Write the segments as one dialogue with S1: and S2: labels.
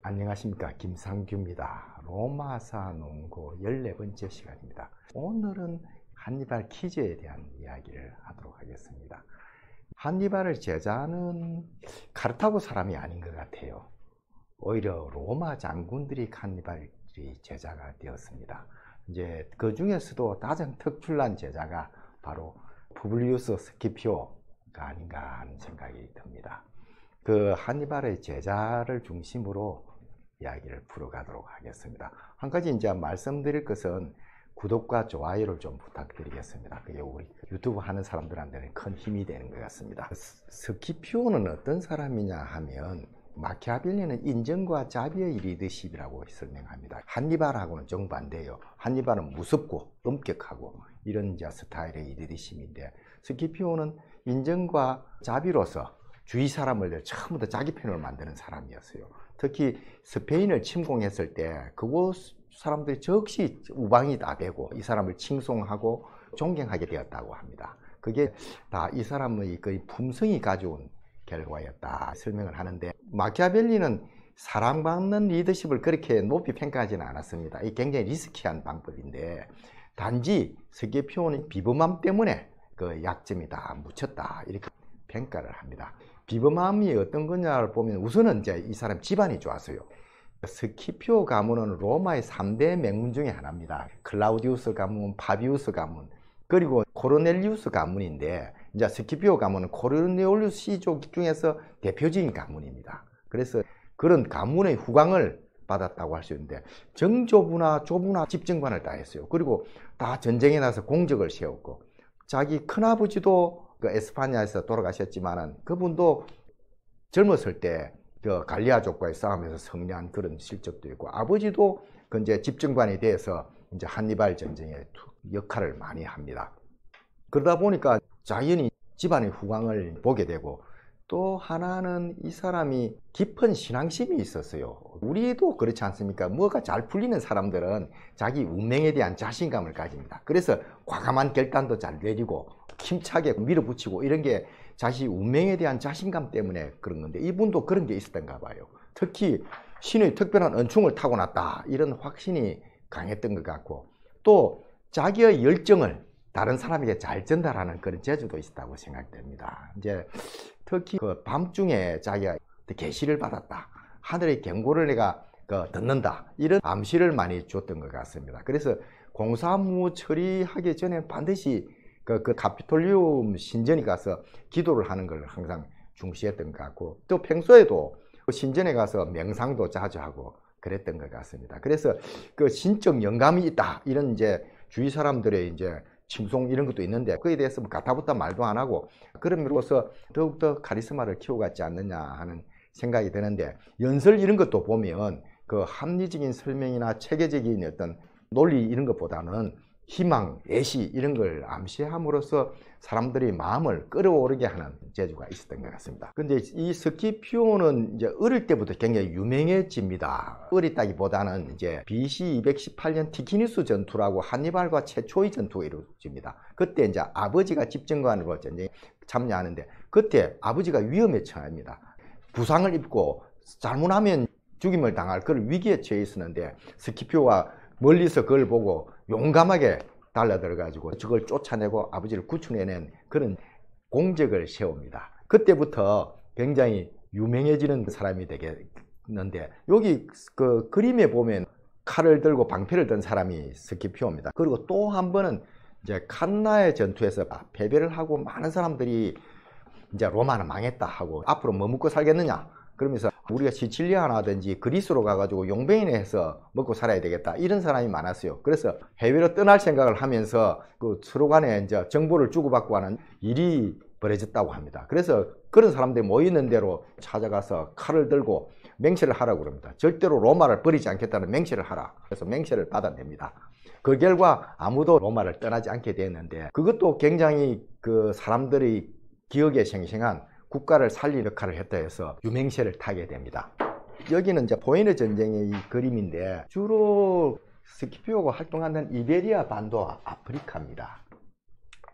S1: 안녕하십니까 김상규입니다 로마사 농구 14번째 시간입니다 오늘은 한니발 키즈에 대한 이야기를 하도록 하겠습니다 한니발의 제자는 카르타고 사람이 아닌 것 같아요 오히려 로마 장군들이 한니발이 제자가 되었습니다 이제 그 중에서도 가장 특출난 제자가 바로 부블리우스 스키피오가 아닌가 하는 생각이 듭니다 그 한니발의 제자를 중심으로 이야기를 풀어가도록 하겠습니다. 한 가지 이제 말씀드릴 것은 구독과 좋아요를 좀 부탁드리겠습니다. 그게 우리 유튜브 하는 사람들한테는 큰 힘이 되는 것 같습니다. 스키피오는 어떤 사람이냐 하면 마키아빌리는 인정과 자비의 리더십이라고 설명합니다. 한니발하고는 정반대예요. 한니발은 무섭고 엄격하고 이런 자 스타일의 리더십인데 스키피오는 인정과 자비로서 주위 사람을 처음부터 자기 편을 만드는 사람이었어요. 특히 스페인을 침공했을 때 그곳 사람들이 적시 우방이 다 되고 이 사람을 칭송하고 존경하게 되었다고 합니다. 그게 다 이 사람의 그 품성이 가져온 결과였다 설명을 하는데 마키아벨리는 사랑받는 리더십을 그렇게 높이 평가하지는 않았습니다. 이 굉장히 리스키한 방법인데 단지 세계표는 비범함 때문에 그 약점이 다 묻혔다 이렇게 평가를 합니다. 비범함이 어떤 거냐를 보면 우선은 이제 이 사람 집안이 좋았어요. 스키피오 가문은 로마의 3대 명문 중에 하나입니다. 클라우디우스 가문, 파비우스 가문, 그리고 코르넬리우스 가문인데 이제 스키피오 가문은 코르넬리우스 시족 중에서 대표적인 가문입니다. 그래서 그런 가문의 후광을 받았다고 할 수 있는데 정조부나 조부나 집정관을 다 했어요. 그리고 다 전쟁에 나서 공적을 세웠고 자기 큰아버지도 그 에스파냐에서 돌아가셨지만은 그분도 젊었을 때 그 갈리아족과의 싸움에서 승리한 그런 실적도 있고 아버지도 그 이제 집정관에 대해서 이제 한니발 전쟁에 역할을 많이 합니다. 그러다 보니까 자연히 집안의 후광을 보게 되고 또 하나는 이 사람이 깊은 신앙심이 있었어요. 우리도 그렇지 않습니까? 뭐가 잘 풀리는 사람들은 자기 운명에 대한 자신감을 가집니다. 그래서 과감한 결단도 잘 내리고 힘차게 밀어붙이고 이런 게 자기 운명에 대한 자신감 때문에 그런 건데 이분도 그런 게 있었던가 봐요. 특히 신의 특별한 은총을 타고났다 이런 확신이 강했던 것 같고 또 자기의 열정을 다른 사람에게 잘 전달하는 그런 재주도 있었다고 생각됩니다. 이제 특히 그 밤중에 자기가 계시를 받았다 하늘의 경고를 내가 그 듣는다 이런 암시를 많이 줬던 것 같습니다 그래서 공사무 처리하기 전에 반드시 그, 그 카피톨리움 신전에 가서 기도를 하는 걸 항상 중시했던 것 같고 또 평소에도 그 신전에 가서 명상도 자주 하고 그랬던 것 같습니다 그래서 그 신적 영감이 있다 이런 이제 주위 사람들의 이제 침송 이런 것도 있는데 그에 대해서 뭐 가타부터 말도 안 하고 그럼으로써 더욱더 카리스마를 키워갔지 않느냐 하는 생각이 드는데 연설 이런 것도 보면 그 합리적인 설명이나 체계적인 어떤 논리 이런 것보다는 희망, 애시 이런 걸 암시함으로써 사람들이 마음을 끌어오르게 하는 재주가 있었던 것 같습니다. 근데 이 스키피오는 이제 어릴 때부터 굉장히 유명해집니다. 어리다기보다는 이제 BC 218년 티키니스 전투라고 한니발과 최초의 전투가 이루어집니다. 그때 이제 아버지가 집정관으로 참여하는데 그때 아버지가 위험에 처합니다. 부상을 입고 잘못하면 죽임을 당할 그런 위기에 처해 있었는데 스키피오가 멀리서 그걸 보고 용감하게 달라들어 가지고 적을 쫓아내고 아버지를 구출해낸 그런 공적을 세웁니다. 그때부터 굉장히 유명해지는 사람이 되겠는데 여기 그 그림에 보면 칼을 들고 방패를 든 사람이 스키피오입니다. 그리고 또 한 번은 이제 칸나의 전투에서 패배를 하고 많은 사람들이 이제 로마는 망했다 하고 앞으로 머뭇고 살겠느냐 그러면서 우리가 시칠리하나든지 그리스로 가가지고 용병이네해서 먹고 살아야 되겠다 이런 사람이 많았어요. 그래서 해외로 떠날 생각을 하면서 그 서로 간에 이제 정보를 주고받고 하는 일이 벌어졌다고 합니다. 그래서 그런 사람들이 모이는 대로 찾아가서 칼을 들고 맹세를 하라고 그럽니다. 절대로 로마를 버리지 않겠다는 맹세를 하라. 그래서 맹세를 받아냅니다. 그 결과 아무도 로마를 떠나지 않게 되었는데 그것도 굉장히 그 사람들이 기억에 생생한 국가를 살릴 역할을 했다 해서 유명세를 타게 됩니다. 여기는 이제 보이네 전쟁의 그림인데 주로 스키피오가 활동하는 이베리아 반도와 아프리카입니다.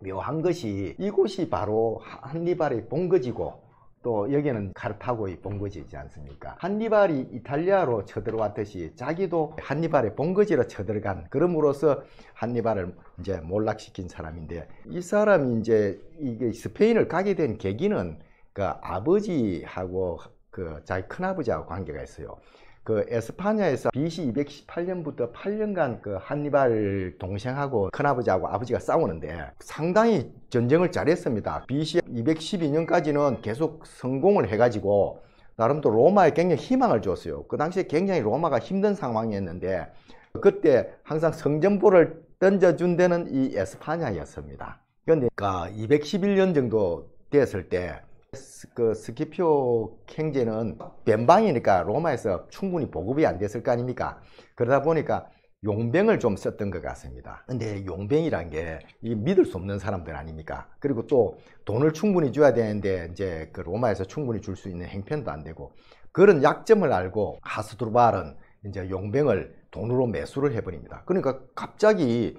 S1: 묘한 것이 이곳이 바로 한니발의 본거지고 또 여기는 카르타고의 본거지이지 않습니까? 한니발이 이탈리아로 쳐들어왔듯이 자기도 한니발의 본거지로 쳐들어간 그럼으로써 한니발을 이제 몰락시킨 사람인데 이 사람이 이제 이게 스페인을 가게 된 계기는 그 아버지하고 그 자기 큰아버지하고 관계가 있어요. 그 에스파냐에서 BC 218년부터 8년간 그 한니발 동생하고 큰아버지하고 아버지가 싸우는데 상당히 전쟁을 잘했습니다. BC 212년까지는 계속 성공을 해가지고 나름대로 로마에 굉장히 희망을 줬어요. 그 당시에 굉장히 로마가 힘든 상황이었는데 그때 항상 성전보를 던져준 데는 이 에스파냐였습니다. 그런데 그니까 211년 정도 됐을 때그 스키피오 행제는 변방이니까 로마에서 충분히 보급이 안 됐을 거 아닙니까? 그러다 보니까 용병을 좀 썼던 것 같습니다. 근데 용병이란 게 믿을 수 없는 사람들 아닙니까? 그리고 또 돈을 충분히 줘야 되는데 이제 그 로마에서 충분히 줄 수 있는 행편도 안 되고 그런 약점을 알고 하스두르발은 이제 용병을 돈으로 매수를 해버립니다. 그러니까 갑자기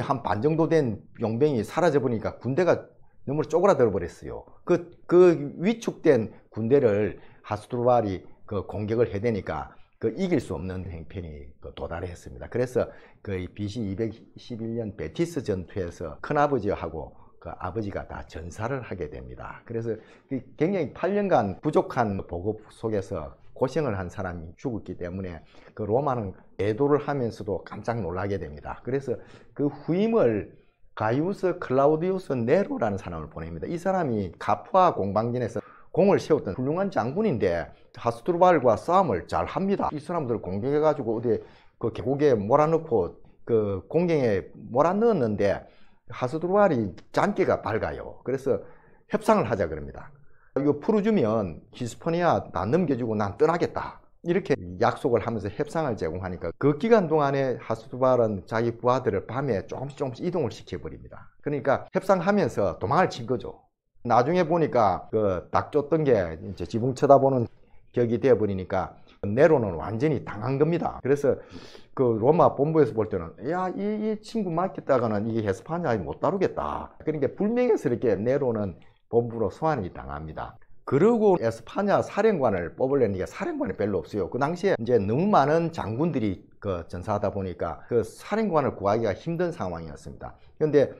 S1: 한 반 정도 된 용병이 사라져 보니까 군대가 눈물 쪼그라들어 버렸어요. 그, 그 위축된 군대를 하스트루발이 그 공격을 해대니까 그 이길 수 없는 행편이 그 도달했습니다. 그래서 그 BC 211년 베티스 전투에서 큰아버지하고 그 아버지가 다 전사를 하게 됩니다. 그래서 그 굉장히 8년간 부족한 보급 속에서 고생을 한 사람이 죽었기 때문에 그 로마는 애도를 하면서도 깜짝 놀라게 됩니다. 그래서 그 후임을 가이우스 클라우디우스 네로라는 사람을 보냅니다. 이 사람이 카푸아 공방진에서 공을 세웠던 훌륭한 장군인데 하스트루발과 싸움을 잘 합니다. 이 사람들 공격해가지고 어디 그 계곡에 몰아넣고 그 공경에 몰아넣었는데 하스트루발이 잔깨가 밝아요. 그래서 협상을 하자 그럽니다. 이거 풀어주면 히스파니아 난 넘겨주고 난 떠나겠다. 이렇게 약속을 하면서 협상을 제공하니까 그 기간 동안에 하수두발은 자기 부하들을 밤에 조금씩 조금씩 이동을 시켜버립니다. 그러니까 협상하면서 도망을 친 거죠. 나중에 보니까 그딱 쫓던 게 이제 지붕 쳐다보는 격이 되어버리니까 네로는 완전히 당한 겁니다. 그래서 그 로마 본부에서 볼 때는 야, 이, 이 친구 맡겼다가는 이게 헤스파니아못 다루겠다. 그러니까 불명예스럽게 네로는 본부로 소환이 당합니다. 그러고 에스파냐 사령관을 뽑으려는 게 사령관이 별로 없어요. 그 당시에 이제 너무 많은 장군들이 그 전사하다 보니까 그 사령관을 구하기가 힘든 상황이었습니다. 그런데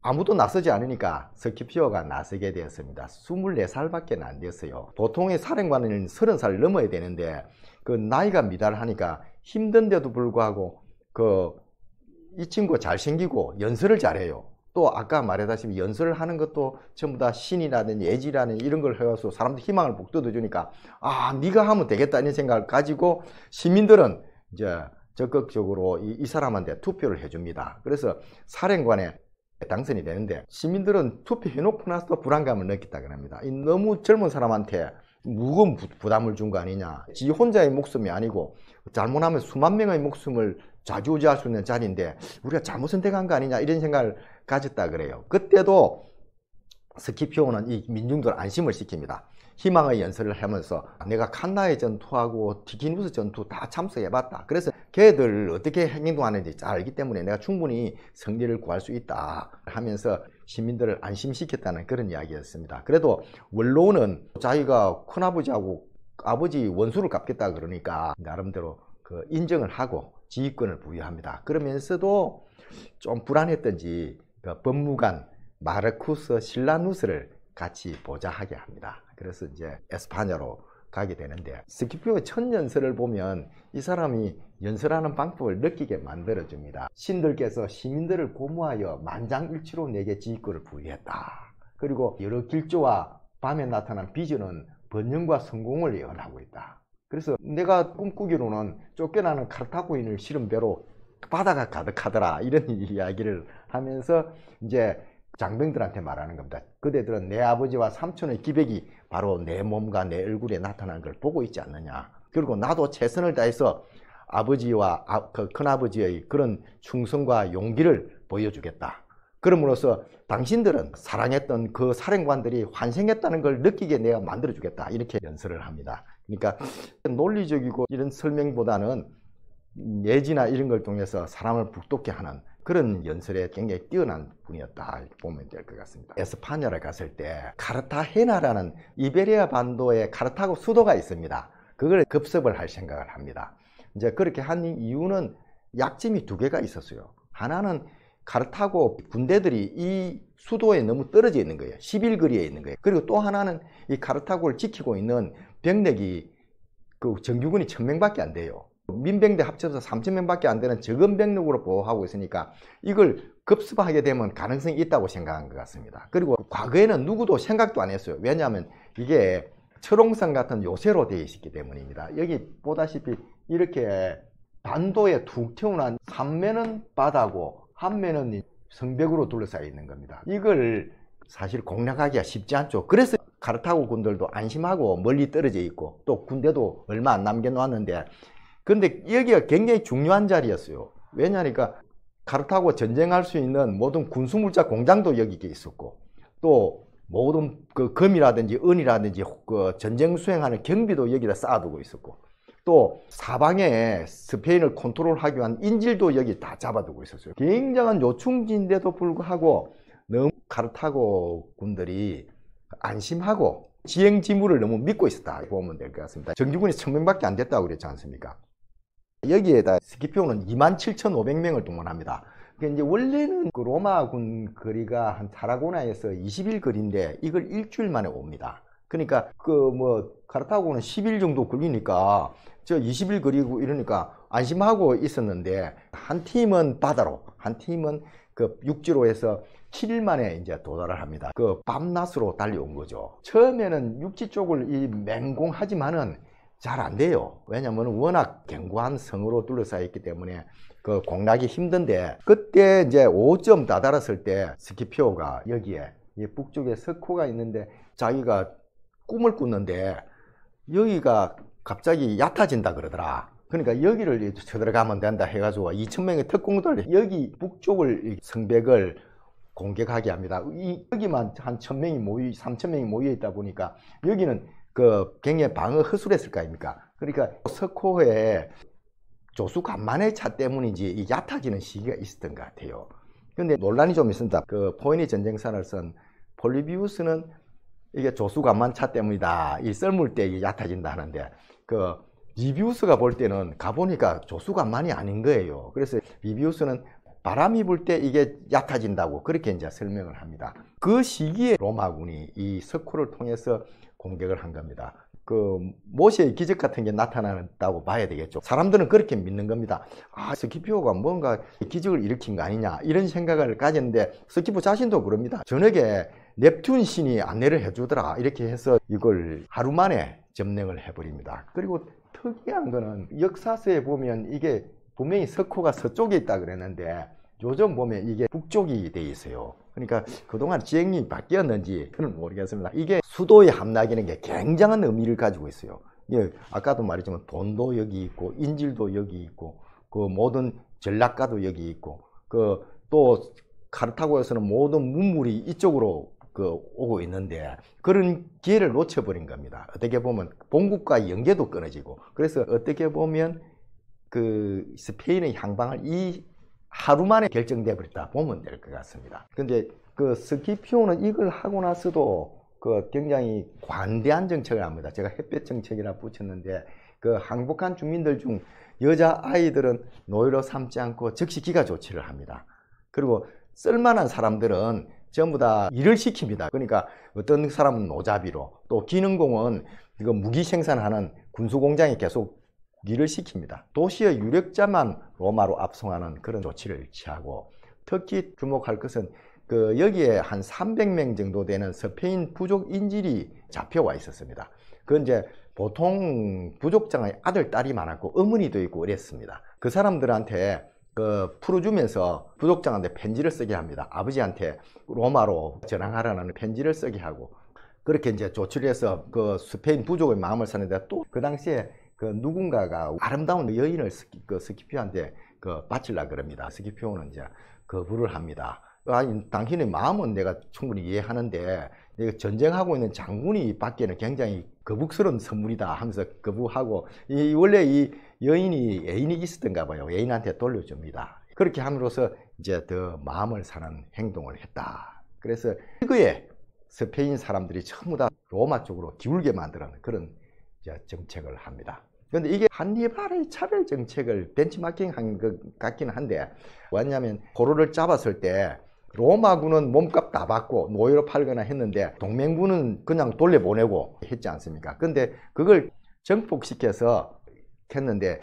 S1: 아무도 나서지 않으니까 스키피오가 나서게 되었습니다. 24살밖에 안 됐어요. 보통의 사령관은 30살 넘어야 되는데 그 나이가 미달하니까 힘든데도 불구하고 그 이 친구 잘생기고 연설을 잘해요. 또 아까 말했다시피 연설을 하는 것도 전부 다신이라는 예지라는 이런 걸해가지고 사람들 희망을 북돋워 주니까 아 네가 하면 되겠다 이런 생각을 가지고 시민들은 이제 적극적으로 이, 이 사람한테 투표를 해줍니다. 그래서 사령관에 당선이 되는데 시민들은 투표해놓고 나서 불안감을 느꼈다 그럽니다. 이 너무 젊은 사람한테 무거운 부담을 준 거 아니냐. 지 혼자의 목숨이 아니고 잘못하면 수만 명의 목숨을 좌지우지할 수 있는 자리인데 우리가 잘못 선택한 거 아니냐 이런 생각을 가졌다 그래요. 그때도 스키피오는 이 민중들 안심을 시킵니다. 희망의 연설을 하면서 내가 칸나의 전투하고 티키누스 전투 다 참석해봤다. 그래서 걔들 어떻게 행동하는지 잘 알기 때문에 내가 충분히 승리를 구할 수 있다 하면서 시민들을 안심시켰다는 그런 이야기였습니다. 그래도 원로는 자기가 큰아버지하고 아버지 원수를 갚겠다 그러니까 나름대로 그 인정을 하고 지휘권을 부여합니다. 그러면서도 좀 불안했던지 그 법무관 마르쿠스 실라누스를 같이 보자하게 합니다. 그래서 이제 에스파냐로 가게 되는데 스키피오의 첫 연설을 보면 이 사람이 연설하는 방법을 느끼게 만들어줍니다. 신들께서 시민들을 고무하여 만장일치로 내게 지휘권을 부여했다. 그리고 여러 길조와 밤에 나타난 비전은 번영과 성공을 예언하고 있다. 그래서 내가 꿈꾸기로는 쫓겨나는 카르타고인을 실은 배로 바다가 가득하더라 이런 이야기를 하면서 이제 장병들한테 말하는 겁니다. 그대들은 내 아버지와 삼촌의 기백이 바로 내 몸과 내 얼굴에 나타난걸 보고 있지 않느냐. 그리고 나도 최선을 다해서 아버지와 아, 그 큰아버지의 그런 충성과 용기를 보여주겠다. 그러므로서 당신들은 사랑했던 그 사령관들이 환생했다는 걸 느끼게 내가 만들어주겠다. 이렇게 연설을 합니다. 그러니까 논리적이고 이런 설명보다는 예지나 이런 걸 통해서 사람을 북돋게 하는 그런 연설에 굉장히 뛰어난 분이었다 보면 될 것 같습니다. 에스파냐를 갔을 때 카르타헤나라는 이베리아 반도에 카르타고 수도가 있습니다. 그걸 급습을 할 생각을 합니다. 이제 그렇게 한 이유는 약점이 두 개가 있었어요. 하나는 카르타고 군대들이 이 수도에 너무 떨어져 있는 거예요. 11거리에 있는 거예요. 그리고 또 하나는 이 카르타고를 지키고 있는 병력이 그 정규군이 천명밖에안 돼요. 민병대 합쳐서 3,000명밖에 안 되는 적은 병력으로 보호하고 있으니까 이걸 급습하게 되면 가능성이 있다고 생각한 것 같습니다. 그리고 과거에는 누구도 생각도 안 했어요. 왜냐하면 이게 철옹성 같은 요새로 되어 있기 때문입니다. 여기 보다시피 이렇게 반도에 툭 튀어나온 삼면은 바다고 한면은 성벽으로 둘러싸여 있는 겁니다. 이걸 사실 공략하기가 쉽지 않죠. 그래서 카르타고 군들도 안심하고 멀리 떨어져 있고 또 군대도 얼마 안 남겨놓았는데 근데 여기가 굉장히 중요한 자리였어요. 왜냐니까 카르타고 전쟁할 수 있는 모든 군수물자 공장도 여기에 있었고 또 모든 그 금이라든지 은이라든지 그 전쟁 수행하는 경비도 여기다 쌓아두고 있었고 또 사방에 스페인을 컨트롤하기 위한 인질도 여기 다 잡아두고 있었어요. 굉장한 요충지인데도 불구하고 너무 카르타고 군들이 안심하고 지행지물을 너무 믿고 있었다 고 보면 될 것 같습니다. 정규군이 천명밖에 안 됐다고 그랬지 않습니까? 여기에다 스키피오는 27,500명을 동원합니다. 이제 원래는 그 로마군 거리가 한 타라고나에서 20일 거리인데 이걸 일주일 만에 옵니다. 그러니까 그뭐 카르타고는 10일 정도 걸리니까 저 20일 거리고 이러니까 안심하고 있었는데 한 팀은 바다로 한 팀은 그 육지로 해서 7일 만에 이제 도달을 합니다. 그 밤낮으로 달려온 거죠. 처음에는 육지 쪽을 이 맹공하지만은 잘안 돼요. 왜냐면 워낙 견고한 성으로 둘러싸여 있기 때문에 그 공략이 힘든데 그때 이제 5점 다다랐을 때 스키피오가 여기에 북쪽에 석호가 있는데 자기가 꿈을 꾸는데 여기가 갑자기 얕아진다 그러더라. 그러니까 여기를 쳐들어가면 된다 해가지고 2천명의 특공들 여기 북쪽을 성벽을 공격하게 합니다. 이, 여기만 한 천명이 모이, 3천명이 모여 있다 보니까 여기는 그 굉장히 방어 허술했을 거 아닙니까? 그러니까 석호의 조수 간만의 차 때문인지 이 얕아지는 시기가 있었던 것 같아요. 그런데 논란이 좀 있습니다. 그포인의 전쟁사를 쓴 폴리비우스는 이게 조수 간만 차 때문이다. 이 썰물 때 얕아진다 하는데 그 리비우스가 볼 때는 가보니까 조수 간만이 아닌 거예요. 그래서 리비우스는 바람이 불 때 이게 얕아진다고 그렇게 이제 설명을 합니다. 그 시기에 로마군이 이 석호를 통해서 공격을 한 겁니다. 그 모세의 기적 같은 게 나타났다고 봐야 되겠죠. 사람들은 그렇게 믿는 겁니다. 아, 스키피오가 뭔가 기적을 일으킨 거 아니냐 이런 생각을 가졌는데 스키피오 자신도 그럽니다. 저녁에 넵튠 신이 안내를 해주더라 이렇게 해서 이걸 하루 만에 점령을 해버립니다. 그리고 특이한 거는 역사서에 보면 이게 분명히 석호가 서쪽에 있다 그랬는데 요즘 보면 이게 북쪽이 돼 있어요. 그러니까 그동안 지행이 바뀌었는지 그는 모르겠습니다. 이게 수도의 함락이라는 게 굉장한 의미를 가지고 있어요. 예, 아까도 말했지만 돈도 여기 있고 인질도 여기 있고 그 모든 전략가도 여기 있고 그 또 카르타고에서는 모든 문물이 이쪽으로 그 오고 있는데 그런 기회를 놓쳐버린 겁니다. 어떻게 보면 본국과 연계도 끊어지고 그래서 어떻게 보면 그 스페인의 향방을 이 하루 만에 결정돼 버렸다 보면 될 것 같습니다. 근데 그 스키피오는 이걸 하고 나서도 그 굉장히 관대한 정책을 합니다. 제가 햇볕 정책이라 붙였는데 그 항복한 주민들 중 여자 아이들은 노예로 삼지 않고 즉시 기가 조치를 합니다. 그리고 쓸만한 사람들은 전부 다 일을 시킵니다. 그러니까 어떤 사람은 노자비로 또 기능공은 이거 무기 생산하는 군수공장에 계속 일을 시킵니다. 도시의 유력자만 로마로 압송하는 그런 조치를 취하고 특히 주목할 것은 그 여기에 한 300명 정도 되는 스페인 부족 인질이 잡혀와 있었습니다. 그건 이제 보통 부족장의 아들, 딸이 많았고 어머니도 있고 그랬습니다. 그 사람들한테 그 풀어주면서 부족장한테 편지를 쓰게 합니다. 아버지한테 로마로 전항하라는 편지를 쓰게 하고 그렇게 이제 조치를 해서 그 스페인 부족의 마음을 사는데 또 그 당시에 그 누군가가 아름다운 여인을 스키, 그 스키피오한테 그 바칠라 그럽니다. 스키피오는 이제 거부를 합니다. 아니, 당신의 마음은 내가 충분히 이해하는데 내가 전쟁하고 있는 장군이 받기에는 굉장히 거북스러운 선물이다 하면서 거부하고 이 원래 이 여인이 애인이 있었던가 봐요. 애인한테 돌려줍니다. 그렇게 함으로써 이제 더 마음을 사는 행동을 했다. 그래서 그거에 스페인 사람들이 전부 다 로마 쪽으로 기울게 만드는 그런 정책을 합니다. 그런데 이게 한니발의 차별 정책을 벤치마킹한 것 같긴 한데 왜냐하면 포로를 잡았을 때 로마군은 몸값 다 받고 노예로 팔거나 했는데 동맹군은 그냥 돌려보내고 했지 않습니까? 근데 그걸 정복시켜서 했는데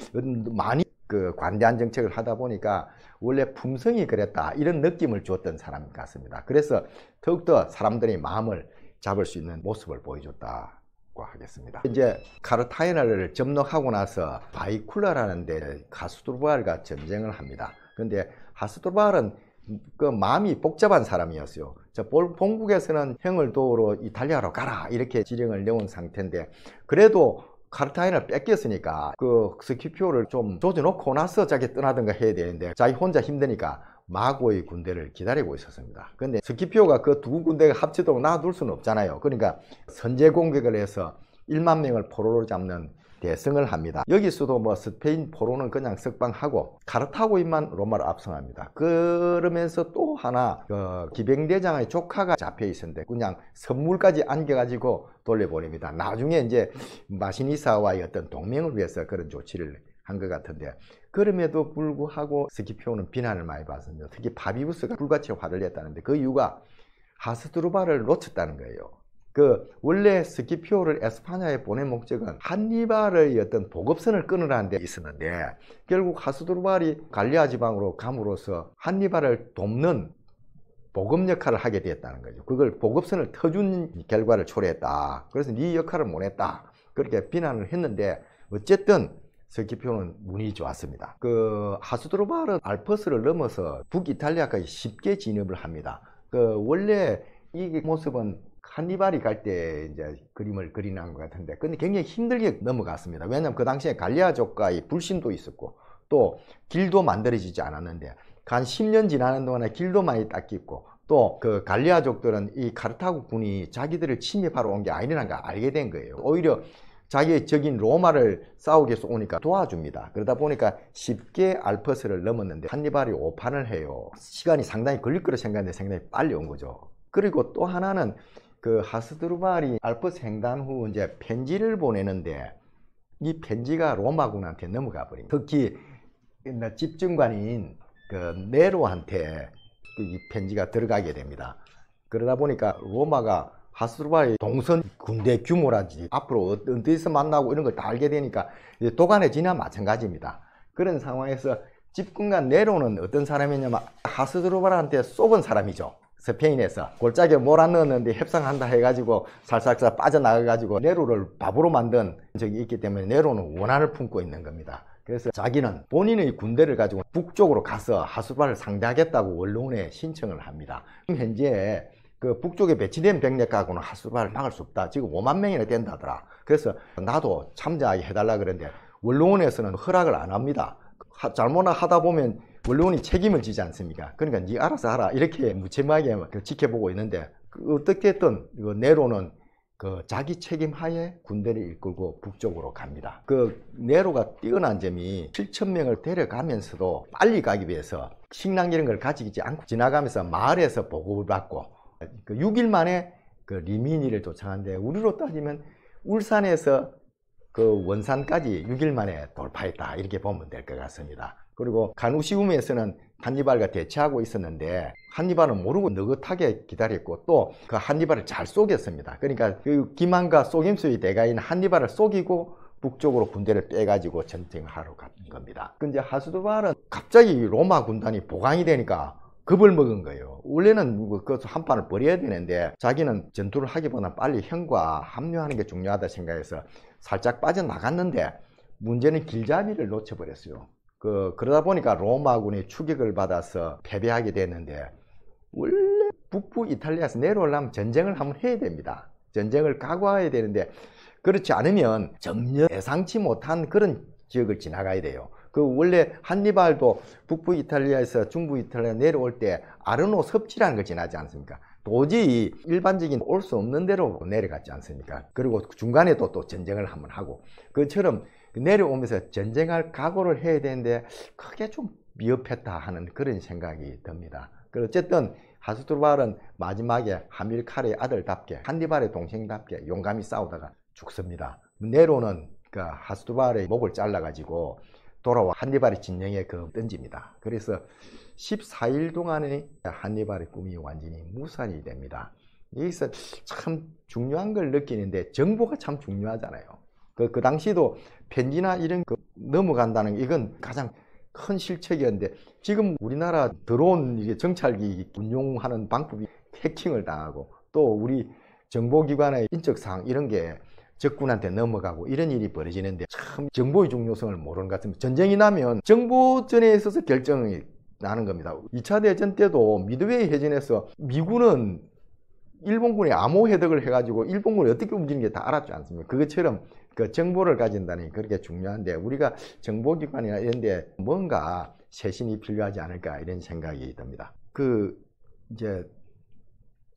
S1: 많이 그 관대한 정책을 하다 보니까 원래 품성이 그랬다 이런 느낌을 주었던 사람 같습니다. 그래서 더욱더 사람들의 마음을 잡을 수 있는 모습을 보여줬다. 하겠습니다. 이제 카르타이나를 점령하고 나서 바이쿨라라는 데 가스두르발과 전쟁을 합니다. 그런데가스두르발은그 마음이 복잡한 사람이었어요. 저 본국에서는 형을 도우러 이탈리아로 가라 이렇게 지령을 내온 상태인데 그래도 카르타이나를 뺏겼으니까 그 스키피오를 좀 조져놓고 나서 자기 떠나든가 해야 되는데 자기 혼자 힘드니까 마고의 군대를 기다리고 있었습니다. 근데 스키피오가 그 두 군대가 합치도록 놔둘 수는 없잖아요. 그러니까 선제 공격을 해서 1만 명을 포로로 잡는 대승을 합니다. 여기서도 뭐 스페인 포로는 그냥 석방하고 카르타고인만 로마를 압승합니다. 그러면서 또 하나 그 기병대장의 조카가 잡혀 있었는데 그냥 선물까지 안겨가지고 돌려보냅니다. 나중에 이제 마시니사와의 어떤 동맹을 위해서 그런 조치를 한 것 같은데 그럼에도 불구하고 스키피오는 비난을 많이 받습니다. 특히 바비부스가 불같이 화를 냈다는데 그 이유가 하스드루바를 놓쳤다는 거예요. 그 원래 스키피오를 에스파냐에 보낸 목적은 한니발의 어떤 보급선을 끊으라는 데 있었는데 결국 하스드루발이 갈리아 지방으로 감으로써 한니발을 돕는 보급 역할을 하게 되었다는 거죠. 그걸 보급선을 터준 결과를 초래했다. 그래서 네 역할을 못했다. 그렇게 비난을 했는데 어쨌든 석기표는 운이 좋았습니다. 그하수도로바은알퍼스를 넘어서 북이탈리아까지 쉽게 진입을 합니다. 그 원래 이 모습은 카니발이 갈 때 이제 그림을 그리는 것 같은데 근데 굉장히 힘들게 넘어갔습니다. 왜냐하면 그 당시에 갈리아족과의 불신도 있었고 또 길도 만들어지지 않았는데 한 10년 지나는 동안에 길도 많이 닦이고 또 그 갈리아족들은 이 카르타고 군이 자기들을 침입하러 온 게 아니라는 걸 알게 된 거예요. 오히려 자기의 적인 로마를 싸우기 위해서 오니까 도와줍니다. 그러다 보니까 쉽게 알퍼스를 넘었는데 한니발이 오판을 해요. 시간이 상당히 걸릴 거라 생각했는데 상당히 빨리 온 거죠. 그리고 또 하나는 그 하스드루발이 알프스 횡단 후 이제 편지를 보내는데 이 편지가 로마군한테 넘어가 버린니다 특히 집중관인 그 네로한테 그 이 편지가 들어가게 됩니다. 그러다 보니까 로마가 하스루바의 동선 군대 규모라든지 앞으로 어떤 데서 만나고 이런 걸 다 알게 되니까 이제 도간의지나 마찬가지입니다. 그런 상황에서 집군간 네로는 어떤 사람이냐면 하스드바발한테 쏘은 사람이죠. 스페인에서 골짜기에 몰아넣었는데 협상한다 해가지고 살살살 빠져나가가지고 네로를 밥으로 만든 적이 있기 때문에 네로는 원한을 품고 있는 겁니다. 그래서 자기는 본인의 군대를 가지고 북쪽으로 가서 하수발을 상대하겠다고 원론에 신청을 합니다. 현재 그 북쪽에 배치된 병력가하고는 하수발을 막을 수 없다. 지금 5만 명이나 된다더라. 그래서 나도 참여하게 해달라 그랬는데 원로원에서는 허락을 안 합니다. 잘못 하다 보면 원로원이 책임을 지지 않습니까? 그러니까 네 알아서 하라 이렇게 무책임하게 지켜보고 있는데 그 어떻게든 그 네로는 그 자기 책임 하에 군대를 이끌고 북쪽으로 갑니다. 그 네로가 뛰어난 점이 7천 명을 데려가면서도 빨리 가기 위해서 식량 이런 걸 가지지 않고 지나가면서 마을에서 보급을 받고 그러니까 그 6일 만에 그리미니를 도착한데 우리로 따지면 울산에서 그 원산까지 6일 만에 돌파했다 이렇게 보면 될 것 같습니다. 그리고 간우시움에서는 한니발과 대치하고 있었는데 한니발은 모르고 느긋하게 기다렸고 또 그 한니발을 잘 쏘겠습니다. 그러니까 그 기만과 쏘김수의 대가인 한니발을 쏘기고 북쪽으로 군대를 빼가지고 전쟁하러 간 겁니다. 근데 하수도발은 갑자기 로마 군단이 보강이 되니까 겁을 먹은 거예요. 원래는 뭐 그 그것한 판을 버려야 되는데 자기는 전투를 하기보다 빨리 형과 합류하는 게 중요하다 생각해서 살짝 빠져나갔는데 문제는 길잡이를 놓쳐버렸어요. 그, 그러다 보니까 로마군이 추격을 받아서 패배하게 됐는데 원래 북부 이탈리아에서 내려오려면 전쟁을 한번 해야 됩니다. 전쟁을 각오해야 되는데 그렇지 않으면 전혀 예상치 못한 그런 지역을 지나가야 돼요. 그 원래 한니발도 북부 이탈리아에서 중부 이탈리아 내려올 때 아르노 섭지라는 걸 지나지 않습니까? 도저히 일반적인 올 수 없는 대로 내려갔지 않습니까? 그리고 중간에도 또 전쟁을 한번 하고 그처럼 내려오면서 전쟁할 각오를 해야 되는데 크게 좀 미흡했다 하는 그런 생각이 듭니다. 그 어쨌든 하스두르발은 마지막에 하밀카르의 아들답게 한디발의 동생답게 용감히 싸우다가 죽습니다. 네로는 그 하스두르발의 목을 잘라가지고 돌아와 한니발의 진영에 그 던집니다. 그래서 14일 동안에 한니발의 꿈이 완전히 무산이 됩니다. 여기서 참 중요한 걸 느끼는데 정보가 참 중요하잖아요. 그, 그 당시도 편지나 이런 거 넘어간다는 이건 가장 큰 실책이었는데 지금 우리나라 드론 이게 정찰기 운용하는 방법이 해킹을 당하고 또 우리 정보기관의 인적사항 이런 게 적군한테 넘어가고 이런 일이 벌어지는데 참 정보의 중요성을 모르는 것 같습니다. 전쟁이 나면 정보전에 있어서 결정이 나는 겁니다. 2차 대전 때도 미드웨이 해전에서 미군은 일본군이 암호 해독을 해가지고 일본군이 어떻게 움직이는 게다 알았지 않습니까? 그것처럼 그 정보를 가진다는 게 그렇게 중요한데 우리가 정보기관이나 이런 데 뭔가 쇄신이 필요하지 않을까 이런 생각이 듭니다. 그 이제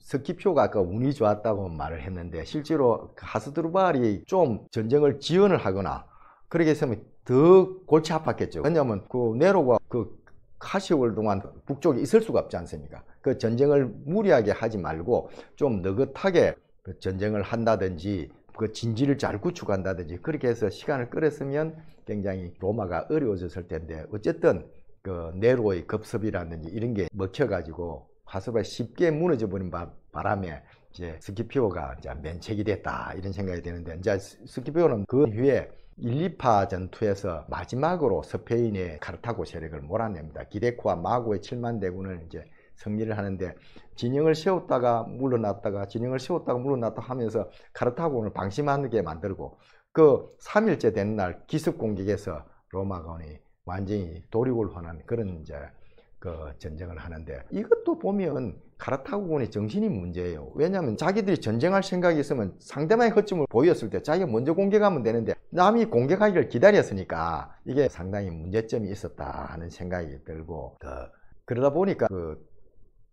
S1: 석기표가 아까 운이 좋았다고 말을 했는데 실제로 하스드루발이 좀 전쟁을 지원을 하거나 그렇게 했으면 더 골치 아팠겠죠. 왜냐하면 그 네로가 그 카시월 동안 북쪽에 있을 수가 없지 않습니까? 그 전쟁을 무리하게 하지 말고 좀 느긋하게 그 전쟁을 한다든지 그 진지를 잘 구축한다든지 그렇게 해서 시간을 끌었으면 굉장히 로마가 어려워졌을 텐데 어쨌든 그 네로의 급습이라든지 이런 게 먹혀가지고 화수가 쉽게 무너져 버린 바, 람에 이제 스키피오가 이제 면책이 됐다 이런 생각이 드는데 이제 스키피오는 그 후에 일리파 전투에서 마지막으로 스페인의 카르타고 세력을 몰아냅니다. 기데코와 마고의 7만 대군을 이제 승리를 하는데 진영을 세웠다가 물러났다가 진영을 세웠다가 물러났다 하면서 카르타고를 방심하게 만들고 그 3일째 된 날 기습 공격에서 로마군이 완전히 도륙을 하는 그런 이제 그 전쟁을 하는데 이것도 보면 가라타고군의 정신이 문제예요. 왜냐하면 자기들이 전쟁할 생각이 있으면 상대방의 허점을 보였을 때 자기가 먼저 공격하면 되는데 남이 공격하기를 기다렸으니까 이게 상당히 문제점이 있었다 하는 생각이 들고 그 그러다 보니까 그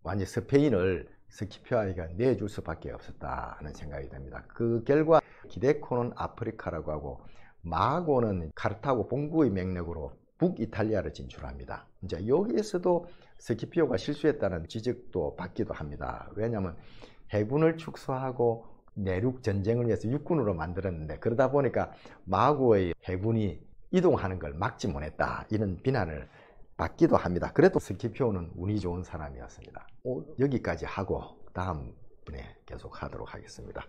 S1: 완전 스페인을 스키피아이가 내줄 수밖에 없었다 하는 생각이 듭니다. 그 결과 기데코는 아프리카라고 하고 마고는 카르타고 본구의 맥락으로 북이탈리아를 진출합니다. 이제 여기에서도 스키피오가 실수했다는 지적도 받기도 합니다. 왜냐하면 해군을 축소하고 내륙 전쟁을 위해서 육군으로 만들었는데 그러다 보니까 마구의 해군이 이동하는 걸 막지 못했다 이런 비난을 받기도 합니다. 그래도 스키피오는 운이 좋은 사람이었습니다. 여기까지 하고 다음 분에 계속 하도록 하겠습니다.